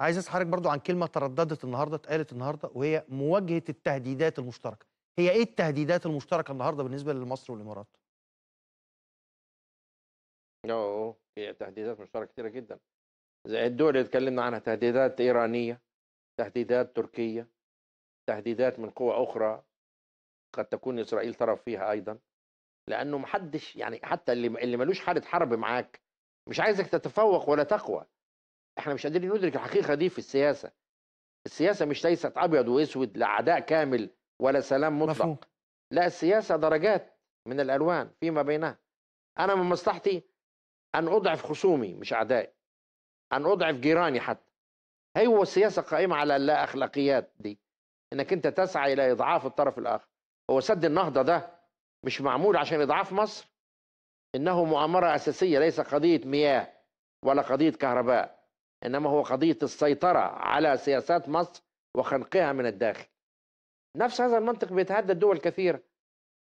عايز اسال حضرتك برضو عن كلمه ترددت النهارده اتقالت النهارده وهي مواجهه التهديدات المشتركه هي ايه التهديدات المشتركه النهارده بالنسبه لمصر والامارات اوه هي تهديدات مشتركه كتيره جدا زي الدول اللي اتكلمنا عنها تهديدات ايرانيه تهديدات تركيه تهديدات من قوى اخرى قد تكون اسرائيل طرف فيها ايضا لانه محدش يعني حتى اللي اللي ملوش حاله حرب معاك مش عايزك تتفوق ولا تقوى احنا مش قادرين ندرك الحقيقه دي في السياسه السياسه مش ليست ابيض واسود لا عداء كامل ولا سلام مطلق مفهوم. لا السياسه درجات من الالوان فيما بينها انا من مصلحتي ان اضعف خصومي مش اعدائي ان اضعف جيراني حتى هي هو السياسه قائمه على اللا اخلاقيات دي انك انت تسعى الى اضعاف الطرف الاخر هو سد النهضه ده مش معمول عشان اضعاف مصر انه مؤامره اساسيه ليس قضيه مياه ولا قضيه كهرباء إنما هو قضية السيطرة على سياسات مصر وخنقها من الداخل نفس هذا المنطق بيتهدد دول كثيرة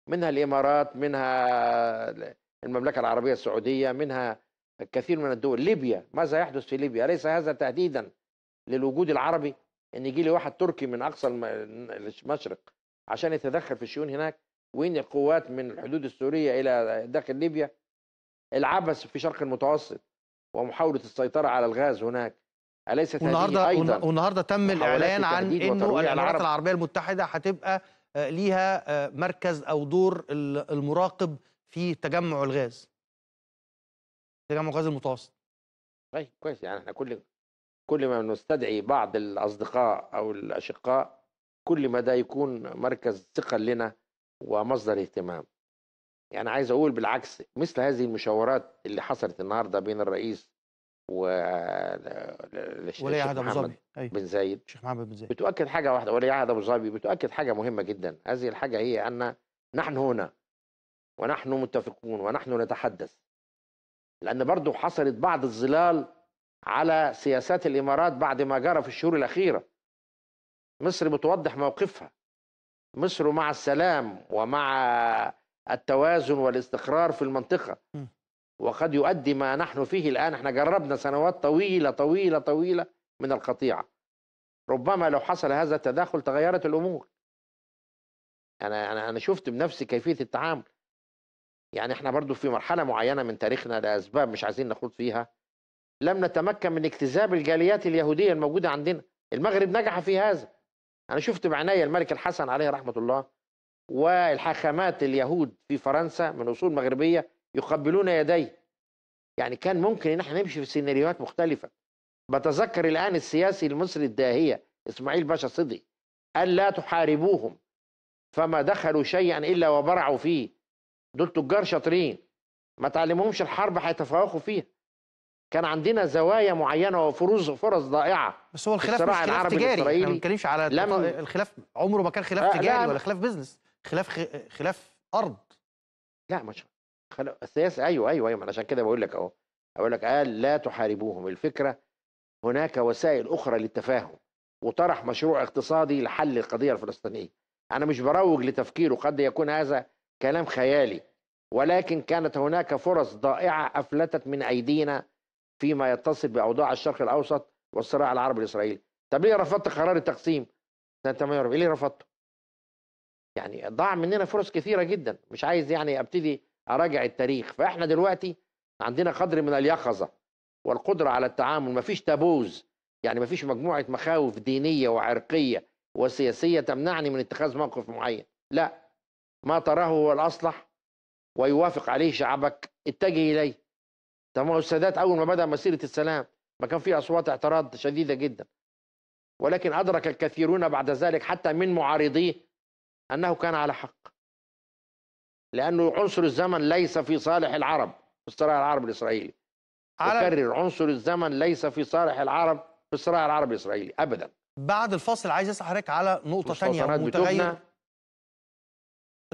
منها الإمارات منها المملكة العربية السعودية منها الكثير من الدول ليبيا ماذا يحدث في ليبيا أليس هذا تهديدا للوجود العربي أن يجي لي واحد تركي من أقصى المشرق عشان يتدخل في الشؤون هناك وين القوات من الحدود السورية إلى داخل ليبيا العبث في شرق المتوسط ومحاوله السيطره على الغاز هناك اليس هذه أيضاً والنهارده تم الاعلان عن انه الولايات العربيه المتحده هتبقى آه، ليها آه، مركز او دور المراقب في تجمع الغاز تجمع الغاز المتوسط طيب كويس يعني احنا كل كل ما نستدعي بعض الاصدقاء او الاشقاء كل ما ده يكون مركز ثقل لنا ومصدر اهتمام يعني عايز اقول بالعكس مثل هذه المشاورات اللي حصلت النهارده بين الرئيس و ولي عهد ابو ظبي أيوه. بن زايد الشيخ محمد بن زايد بتؤكد حاجه واحده ولي عهد ابو ظبي بتؤكد حاجه مهمه جدا هذه الحاجه هي ان نحن هنا ونحن متفقون ونحن نتحدث لان برضه حصلت بعض الظلال على سياسات الامارات بعد ما جرى في الشهور الاخيره مصر بتوضح موقفها مصر مع السلام ومع التوازن والاستقرار في المنطقه وقد يؤدي ما نحن فيه الان احنا جربنا سنوات طويله طويله طويله من القطيعه ربما لو حصل هذا التداخل تغيرت الامور انا انا انا شفت بنفسي كيفيه التعامل يعني احنا برضو في مرحله معينه من تاريخنا لاسباب مش عايزين نخوض فيها لم نتمكن من اكتساب الجاليات اليهوديه الموجوده عندنا المغرب نجح في هذا انا شفت بعناية الملك الحسن عليه رحمه الله والحاخامات اليهود في فرنسا من أصول مغربية يقبلون يديه يعني كان ممكن ان احنا نمشي في سيناريوهات مختلفة بتذكر الآن السياسي المصري الداهية إسماعيل باشا صدي قال لا تحاربوهم فما دخلوا شيئا إلا وبرعوا فيه دول تجار شاطرين ما تعلمهمش الحرب هيتفوقوا فيها كان عندنا زوايا معينه وفرص فرص ضائعه بس هو الخلاف مش خلاف تجاري ما بنتكلمش على لم... الخلاف عمره ما كان خلاف آه، تجاري ولا خلاف بزنس خلاف خ... خلاف ارض لا مش خل... السياسه ايوه ايوه ايوه عشان كده بقول لك اهو اقول لك قال لا تحاربوهم الفكره هناك وسائل اخرى للتفاهم وطرح مشروع اقتصادي لحل القضيه الفلسطينيه انا مش بروج لتفكيره قد يكون هذا كلام خيالي ولكن كانت هناك فرص ضائعه افلتت من ايدينا فيما يتصل باوضاع الشرق الاوسط والصراع العربي الاسرائيلي طب ليه رفضت قرار التقسيم سنه 48 ليه رفضته يعني ضاع مننا فرص كثيره جدا مش عايز يعني ابتدي اراجع التاريخ فاحنا دلوقتي عندنا قدر من اليقظه والقدره على التعامل مفيش تابوز يعني مفيش مجموعه مخاوف دينيه وعرقيه وسياسيه تمنعني من اتخاذ موقف معين لا ما تراه هو الاصلح ويوافق عليه شعبك اتجه اليه تمام السادات اول ما بدا مسيره السلام ما كان في اصوات اعتراض شديده جدا ولكن ادرك الكثيرون بعد ذلك حتى من معارضيه أنه كان على حق لأنه عنصر الزمن ليس في صالح العرب في الصراع العرب الإسرائيلي أكرر عنصر الزمن ليس في صالح العرب في الصراع العرب الإسرائيلي أبدا بعد الفاصل عايز أسأل حضرتك على نقطة ثانية متغير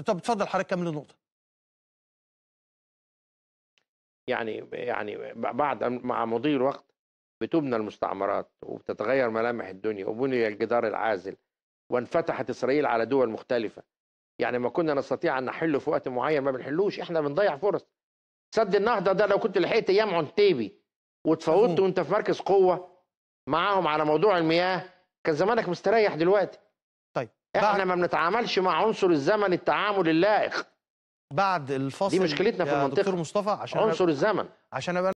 طب اتفضل حضرتك كمل النقطة يعني يعني بعد مع مضي الوقت بتبنى المستعمرات وبتتغير ملامح الدنيا وبني الجدار العازل وانفتحت اسرائيل على دول مختلفه يعني ما كنا نستطيع ان نحله في وقت معين ما بنحلوش احنا بنضيع فرص سد النهضه ده لو كنت لحقت ايام عنتيبي وتفوتت وانت في مركز قوه معاهم على موضوع المياه كان زمانك مستريح دلوقتي طيب احنا ما بنتعاملش مع عنصر الزمن التعامل اللائق بعد الفصل دي مشكلتنا في المنطقه دكتور مصطفى عشان عنصر الزمن عشان ابقى